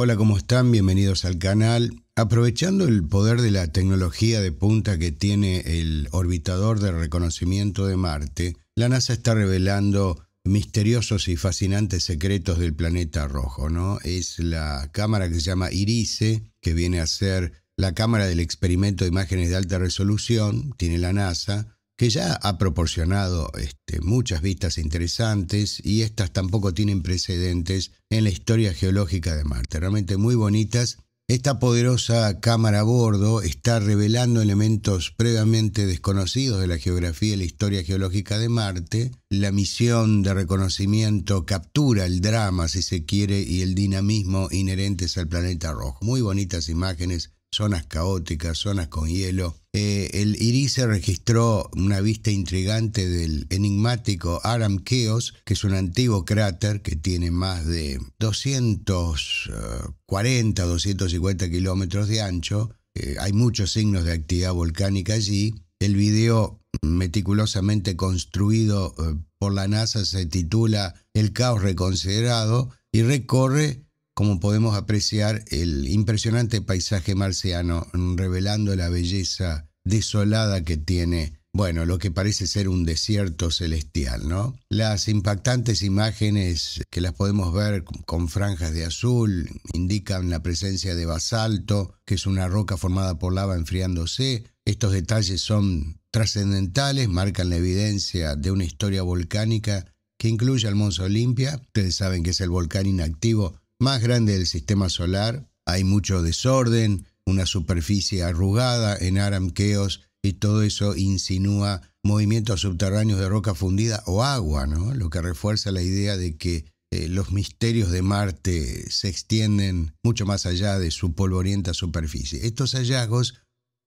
Hola, ¿cómo están? Bienvenidos al canal. Aprovechando el poder de la tecnología de punta que tiene el orbitador de reconocimiento de Marte, la NASA está revelando misteriosos y fascinantes secretos del planeta rojo, ¿no? Es la cámara que se llama IRISE, que viene a ser la cámara del experimento de imágenes de alta resolución, tiene la NASA, que ya ha proporcionado este, muchas vistas interesantes y estas tampoco tienen precedentes en la historia geológica de Marte. Realmente muy bonitas. Esta poderosa cámara a bordo está revelando elementos previamente desconocidos de la geografía y la historia geológica de Marte. La misión de reconocimiento captura el drama, si se quiere, y el dinamismo inherentes al planeta rojo. Muy bonitas imágenes zonas caóticas, zonas con hielo. Eh, el se registró una vista intrigante del enigmático Aram Chaos, que es un antiguo cráter que tiene más de 240, 250 eh, kilómetros de ancho. Eh, hay muchos signos de actividad volcánica allí. El video meticulosamente construido por la NASA se titula El caos reconsiderado y recorre como podemos apreciar el impresionante paisaje marciano revelando la belleza desolada que tiene bueno, lo que parece ser un desierto celestial, ¿no? Las impactantes imágenes que las podemos ver con franjas de azul indican la presencia de basalto, que es una roca formada por lava enfriándose. Estos detalles son trascendentales, marcan la evidencia de una historia volcánica que incluye al Monzo Olimpia. Ustedes saben que es el volcán inactivo más grande del sistema solar, hay mucho desorden, una superficie arrugada en aramqueos y todo eso insinúa movimientos subterráneos de roca fundida o agua, ¿no? lo que refuerza la idea de que eh, los misterios de Marte se extienden mucho más allá de su polvorienta superficie. Estos hallazgos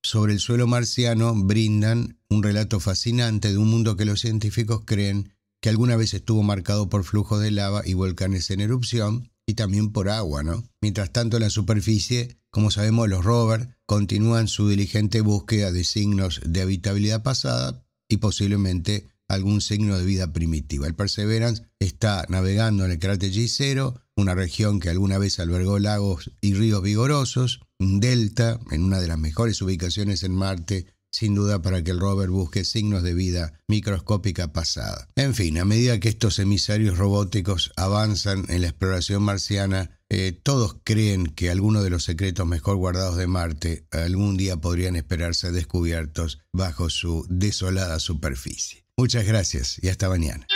sobre el suelo marciano brindan un relato fascinante de un mundo que los científicos creen que alguna vez estuvo marcado por flujos de lava y volcanes en erupción, y también por agua, ¿no? Mientras tanto, en la superficie, como sabemos, los rovers continúan su diligente búsqueda de signos de habitabilidad pasada y posiblemente algún signo de vida primitiva. El Perseverance está navegando en el cráter G0, una región que alguna vez albergó lagos y ríos vigorosos, un delta en una de las mejores ubicaciones en Marte sin duda para que el rover busque signos de vida microscópica pasada. En fin, a medida que estos emisarios robóticos avanzan en la exploración marciana, eh, todos creen que algunos de los secretos mejor guardados de Marte algún día podrían esperarse descubiertos bajo su desolada superficie. Muchas gracias y hasta mañana.